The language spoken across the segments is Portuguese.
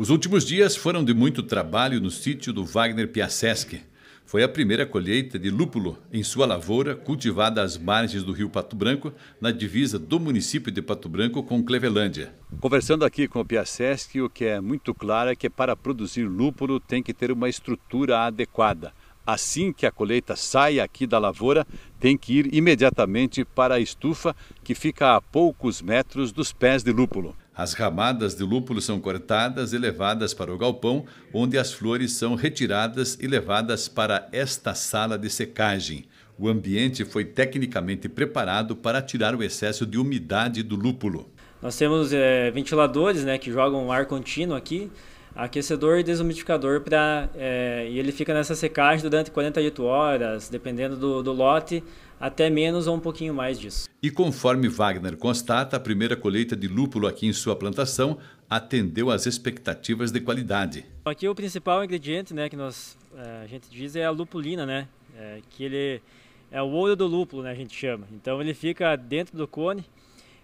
Os últimos dias foram de muito trabalho no sítio do Wagner Piaseschi. Foi a primeira colheita de lúpulo em sua lavoura, cultivada às margens do rio Pato Branco, na divisa do município de Pato Branco com Clevelândia. Conversando aqui com o Piaseschi, o que é muito claro é que para produzir lúpulo tem que ter uma estrutura adequada assim que a colheita sai aqui da lavoura, tem que ir imediatamente para a estufa que fica a poucos metros dos pés de lúpulo. As ramadas de lúpulo são cortadas e levadas para o galpão, onde as flores são retiradas e levadas para esta sala de secagem. O ambiente foi tecnicamente preparado para tirar o excesso de umidade do lúpulo. Nós temos é, ventiladores né, que jogam ar contínuo aqui, aquecedor e desumidificador para é, eh, e ele fica nessa secagem durante 48 horas, dependendo do, do, lote, até menos ou um pouquinho mais disso. E conforme Wagner constata, a primeira colheita de lúpulo aqui em sua plantação atendeu às expectativas de qualidade. Aqui o principal ingrediente, né, que nós eh, a gente diz é a lupulina, né, é, que ele é o ouro do lúpulo, né, a gente chama. Então ele fica dentro do cone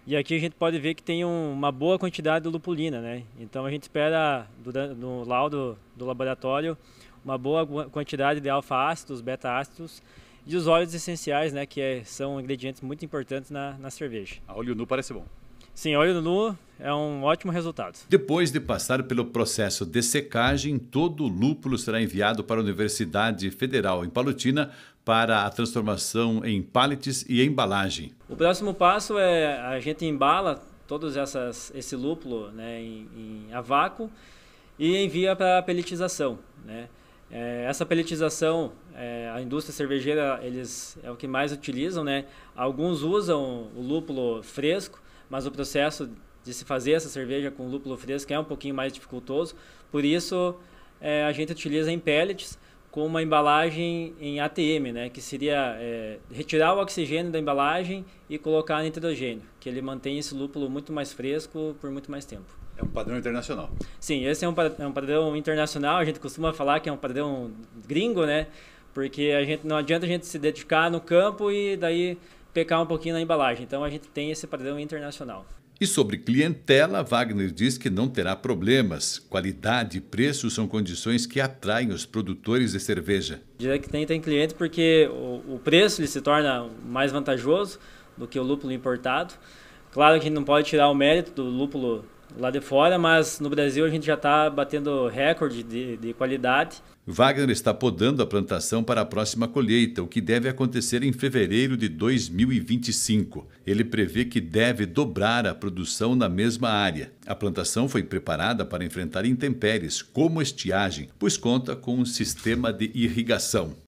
e aqui a gente pode ver que tem um, uma boa quantidade de lupulina, né? Então a gente espera durante, no laudo do laboratório uma boa quantidade de alfa-ácidos, beta-ácidos e os óleos essenciais, né? Que é, são ingredientes muito importantes na, na cerveja. A óleo nu parece bom. Sim, óleo nu é um ótimo resultado. Depois de passar pelo processo de secagem, todo o lúpulo será enviado para a Universidade Federal em Palutina para a transformação em pallets e embalagem. O próximo passo é a gente embala todos esse lúpulo né, em, em a vácuo e envia para a peletização. Né? É, essa peletização, é, a indústria cervejeira, eles é o que mais utilizam, né? Alguns usam o lúpulo fresco, mas o processo de se fazer essa cerveja com lúpulo fresco é um pouquinho mais dificultoso. Por isso, é, a gente utiliza em pellets com uma embalagem em ATM, né, que seria é, retirar o oxigênio da embalagem e colocar nitrogênio, que ele mantém esse lúpulo muito mais fresco por muito mais tempo. É um padrão internacional. Sim, esse é um, é um padrão internacional. A gente costuma falar que é um padrão gringo, né? Porque a gente não adianta a gente se dedicar no campo e daí pecar um pouquinho na embalagem. Então a gente tem esse padrão internacional. E sobre clientela, Wagner diz que não terá problemas. Qualidade e preço são condições que atraem os produtores de cerveja. Já que tem, tem cliente porque o, o preço ele se torna mais vantajoso do que o lúpulo importado. Claro que não pode tirar o mérito do lúpulo lá de fora, mas no Brasil a gente já está batendo recorde de, de qualidade. Wagner está podando a plantação para a próxima colheita, o que deve acontecer em fevereiro de 2025. Ele prevê que deve dobrar a produção na mesma área. A plantação foi preparada para enfrentar intempéries, como estiagem, pois conta com um sistema de irrigação.